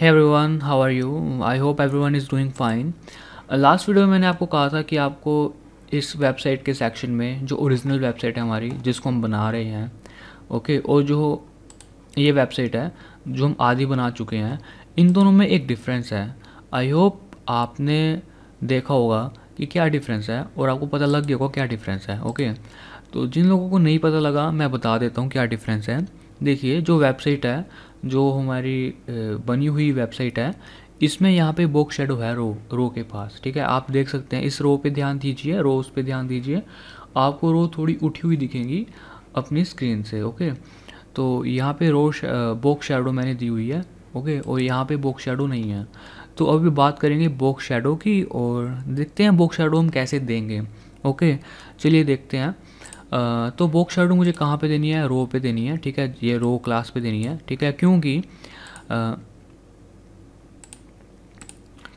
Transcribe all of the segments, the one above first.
है everyone how are you I hope everyone is doing fine last video में मैंने आपको कहा था कि आपको इस वेबसाइट के सेक्शन में जो ओरिजिनल वेबसाइट है हमारी जिसको हम बना रहे हैं ओके और जो ये वेबसाइट है जो हम आदि बना चुके हैं इन दोनों में एक डिफरेंस है आई होप आपने देखा होगा कि क्या डिफरेंस है और आपको पता लग गया होगा क्या डिफरेंस है ओके तो जिन लोगों को नहीं पता लगा मैं बता देता हूँ क्या डिफरेंस है देखिए जो वेबसाइट है जो हमारी बनी हुई वेबसाइट है इसमें यहाँ पे बॉक्स शेडो है रो रो के पास ठीक है आप देख सकते हैं इस रो पे ध्यान दीजिए रो उस पर ध्यान दीजिए आपको रो थोड़ी उठी हुई दिखेंगी अपनी स्क्रीन से ओके तो यहाँ पे रो बॉक्स शेडो मैंने दी हुई है ओके और यहाँ पे बॉक्स शेडो नहीं है तो अभी बात करेंगे बॉक्स शेडो की और देखते हैं बॉक्स शेडो हम कैसे देंगे ओके चलिए देखते हैं तो बॉक्स शेडो मुझे कहाँ पे देनी है रो पे देनी है ठीक है ये रो क्लास पे देनी है ठीक है क्योंकि आ,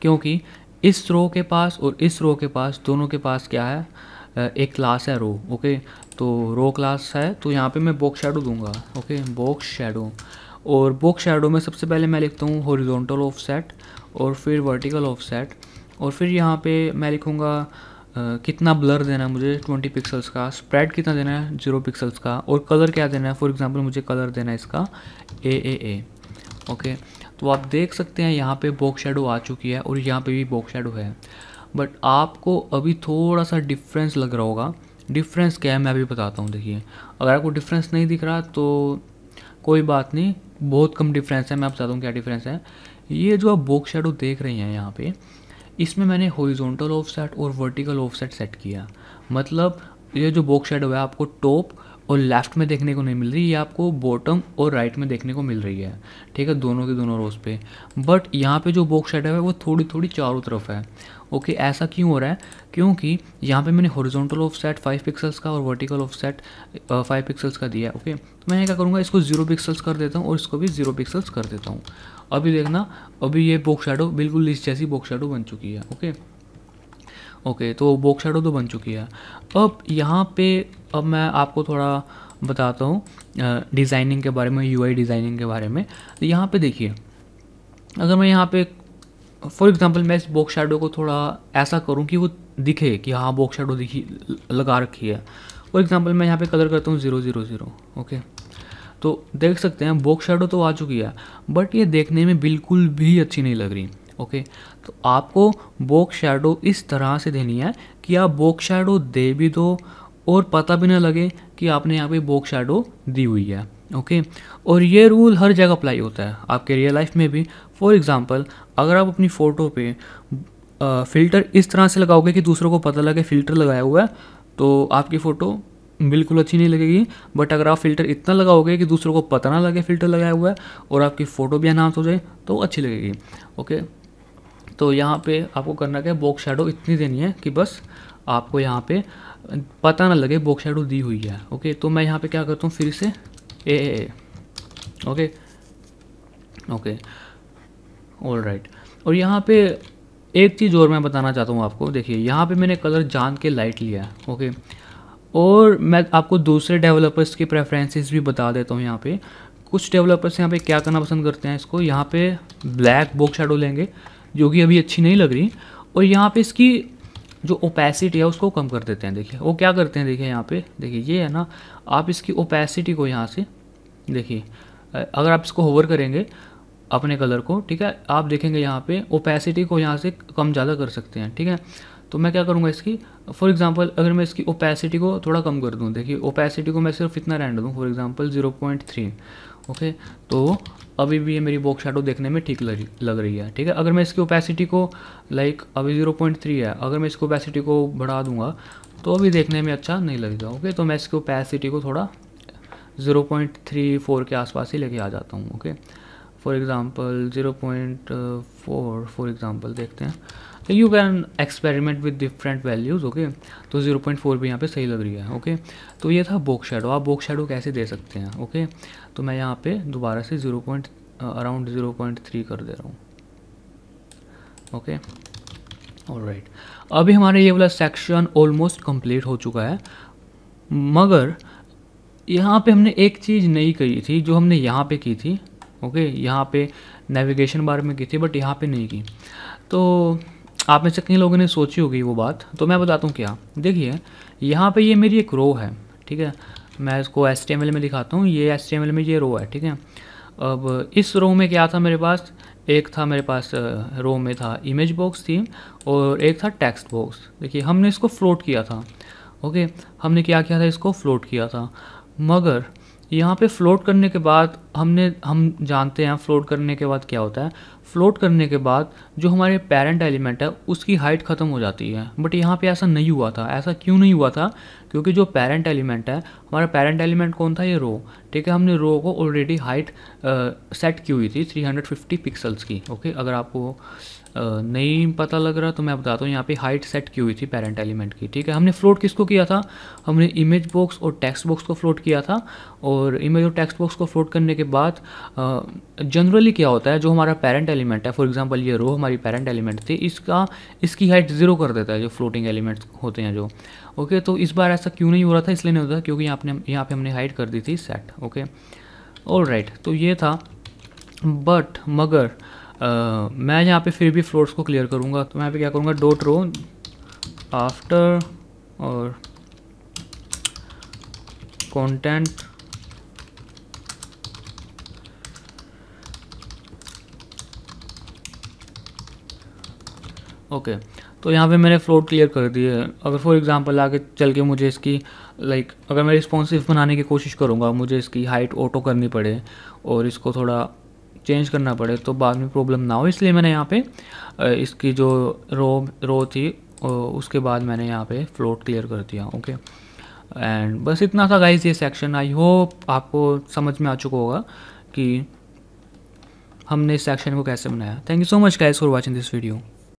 क्योंकि इस रो के पास और इस रो के पास दोनों के पास क्या है एक क्लास है रो ओके तो रो क्लास है तो यहाँ पे मैं बॉक्स शेडो दूंगा ओके बॉक्स शेडो और बॉक्स शेडो में सबसे पहले मैं लिखता हूँ हॉरिजॉन्टल ऑफसेट और फिर वर्टिकल ऑफसेट और फिर यहाँ पे मैं लिखूँगा कितना ब्लर देना है मुझे 20 पिक्सल्स का स्प्रेड कितना देना है जीरो पिक्सल्स का और कलर क्या देना है फॉर एग्जांपल मुझे कलर देना है इसका ए ए ए ओके तो आप देख सकते हैं यहाँ पे बॉक्स शेडो आ चुकी है और यहाँ पे भी बॉक्स शेडो है बट आपको अभी थोड़ा सा डिफरेंस लग रहा होगा डिफरेंस क्या है मैं अभी बताता हूँ देखिए अगर आपको डिफरेंस नहीं दिख रहा तो कोई बात नहीं बहुत कम डिफरेंस है मैं बताता हूँ क्या डिफरेंस है ये जो आप बॉक्स शेडो देख रहे हैं यहाँ पर इसमें मैंने हॉरिजॉन्टल ऑफसेट और वर्टिकल ऑफसेट सेट किया मतलब ये जो बॉक्स शेडो है आपको टॉप और लेफ़्ट में देखने को नहीं मिल रही ये आपको बॉटम और राइट में देखने को मिल रही है ठीक है दोनों के दोनों रोज़ पे बट यहाँ पे जो बॉक्स शेडो है वो थोड़ी थोड़ी चारों तरफ है ओके ऐसा क्यों हो रहा है क्योंकि यहाँ पे मैंने हॉरिजॉन्टल सेट फाइव पिक्सल्स का और vertical offset five pixels का दिया है ओके तो मैं क्या करूँगा इसको जीरो पिक्सल्स कर देता हूँ और इसको भी जीरो पिक्सल्स कर देता हूँ अभी देखना अभी ये बॉक्स शेडो बिल्कुल इस जैसी बॉक्स शेडो बन चुकी है ओके ओके तो बॉक्स शैडो तो बन चुकी है अब यहाँ पे अब मैं आपको थोड़ा बताता हूँ डिज़ाइनिंग के बारे में यूआई डिज़ाइनिंग के बारे में तो यहाँ पे देखिए अगर मैं यहाँ पे फॉर एग्ज़ाम्पल मैं इस बॉक्स शेडो को थोड़ा ऐसा करूँ कि वो दिखे कि हाँ बॉक्स शेडो दिखी लगा रखी है फॉर एग्ज़ाम्पल मैं यहाँ पे कलर करता हूँ ज़ीरो ज़ीरो ज़ीरो ओके तो देख सकते हैं बॉक्स शेडो तो आ चुकी है बट ये देखने में बिल्कुल भी अच्छी नहीं लग रही ओके तो आपको बोक शेडो इस तरह से देनी है कि आप बोक शेडो दे भी दो और पता भी ना लगे कि आपने यहाँ पे बोक शेडो दी हुई है ओके और ये रूल हर जगह अप्लाई होता है आपके रियल लाइफ में भी फॉर एग्ज़ाम्पल अगर आप अपनी फ़ोटो पे फ़िल्टर इस तरह से लगाओगे कि दूसरों को पता लगे फ़िल्टर लगाया हुआ है तो आपकी फ़ोटो बिल्कुल अच्छी नहीं लगेगी बट अगर आप फ़िल्टर इतना लगाओगे कि दूसरों को पता ना लगे फ़िल्टर लगाया हुआ है और आपकी फ़ोटो भी अनाउंस हो जाए तो अच्छी लगेगी ओके तो यहाँ पे आपको करना क्या है बॉक्स शेडो इतनी देनी है कि बस आपको यहाँ पे पता ना लगे बॉक्स शेडो दी हुई है ओके तो मैं यहाँ पे क्या करता हूँ फिर से ए ए ओके ओके ऑल राइट और यहाँ पे एक चीज़ और मैं बताना चाहता हूँ आपको देखिए यहाँ पे मैंने कलर जान के लाइट लिया है ओके और मैं आपको दूसरे डेवलपर्स की प्रेफरेंसेस भी बता देता हूँ यहाँ पे कुछ डेवलपर्स यहाँ पे क्या करना पसंद करते हैं इसको यहाँ पे ब्लैक बॉक्स शेडो लेंगे जो कि अभी अच्छी नहीं लग रही और यहाँ पे इसकी जो ओपेसिटी है उसको कम कर देते हैं देखिए वो क्या करते हैं देखिए यहाँ पे देखिए ये है ना आप इसकी ओपेसिटी को यहाँ से देखिए अगर आप इसको होवर करेंगे अपने कलर को ठीक है आप देखेंगे यहाँ पे ओपेसिटी को यहाँ से कम ज़्यादा कर सकते हैं ठीक है तो मैं क्या करूँगा इसकी फॉर एग्जाम्पल अगर मैं इसकी ओपेसिटी को थोड़ा कम कर दूँ देखिए ओपेसिटी को मैं सिर्फ इतना रहने दूँ for example zero point three okay तो अभी भी ये मेरी बॉक्स शैडो देखने में ठीक लग रही है ठीक है अगर मैं इसकी ओपेसिटी को लाइक अभी ज़ीरो पॉइंट थ्री है अगर मैं इसकी ओपेसिटी को बढ़ा दूंगा तो अभी देखने में अच्छा नहीं लगेगा ओके तो मैं इसकी ओपेसिटी को थोड़ा ज़ीरो पॉइंट थ्री फोर के आसपास ही लेके आ जाता हूँ okay for example zero point four for example देखते हैं तो you can experiment with different values okay तो 0.4 भी यहाँ पे सही लग रही है ओके okay? तो ये था बोक शेडो आप बोक शेडो कैसे दे सकते हैं ओके okay? तो मैं यहाँ पे दोबारा से 0. अराउंड ज़ीरो पॉइंट थ्री कर दे रहा हूँ ओके और राइट अभी हमारा ये वाला सेक्शन ऑलमोस्ट कंप्लीट हो चुका है मगर यहाँ पे हमने एक चीज़ नहीं की थी जो हमने यहाँ पे की थी ओके okay? यहाँ पे नेविगेशन बार में की थी बट यहाँ पे नहीं की तो आप में से कई लोगों ने सोची होगी वो बात तो मैं बताता हूँ क्या देखिए यहाँ पे ये मेरी एक रो है ठीक है मैं इसको एस में दिखाता हूँ ये एस में ये रो है ठीक है अब इस रो में क्या था मेरे पास एक था मेरे पास रो में था इमेज बॉक्स थी और एक था टेक्स्ट बॉक्स देखिए हमने इसको फ्लोट किया था ओके हमने क्या किया था इसको फ्लोट किया था मगर यहाँ पे फ्लोट करने के बाद हमने हम जानते हैं फ्लोट करने के बाद क्या होता है फ्लोट करने के बाद जो हमारे पेरेंट एलिमेंट है उसकी हाइट ख़त्म हो जाती है बट यहाँ पे ऐसा नहीं हुआ था ऐसा क्यों नहीं हुआ था क्योंकि जो पेरेंट एलिमेंट है हमारा पेरेंट एलिमेंट कौन था ये रो ठीक है हमने रो को ऑलरेडी हाइट सेट की हुई थी 350 पिक्सल्स की ओके अगर आपको Uh, नहीं पता लग रहा तो मैं बताता हूँ यहाँ पे हाइट सेट की हुई थी पेरेंट एलिमेंट की ठीक है हमने फ्लोट किसको किया था हमने इमेज बॉक्स और टेक्स्ट बॉक्स को फ्लोट किया था और इमेज और टेक्स्ट बॉक्स को फ्लोट करने के बाद जनरली uh, क्या होता है जो हमारा पेरेंट एलिमेंट है फॉर एग्जांपल ये रो हमारी पेरेंट एलिमेंट थी इसका इसकी हाइट ज़ीरो कर देता है जो फ्लोटिंग एलिमेंट्स होते हैं जो ओके तो इस बार ऐसा क्यों नहीं हो रहा था इसलिए नहीं होता क्योंकि यहाँ पर यहाँ पर हमने हाइड कर दी थी सेट ओके ऑल राइट तो ये था बट मगर आ, मैं यहाँ पे फिर भी फ्लोर्स को क्लियर करूँगा तो मैं यहाँ पे क्या करूँगा डोट रो आफ्टर और कंटेंट ओके okay. तो यहाँ पे मैंने फ्लोट क्लियर कर दिए अगर फॉर एग्जांपल आगे चल के मुझे इसकी लाइक like, अगर मैं रिस्पॉन्सिव बनाने की कोशिश करूँगा मुझे इसकी हाइट ऑटो करनी पड़े और इसको थोड़ा चेंज करना पड़े तो बाद में प्रॉब्लम ना हो इसलिए मैंने यहाँ पे इसकी जो रो रो थी उसके बाद मैंने यहाँ पे फ्लोट क्लियर कर दिया ओके एंड बस इतना था गाइज ये सेक्शन आई होप आपको समझ में आ चुका होगा कि हमने इस सेक्शन को कैसे बनाया thank you so much guys for watching this video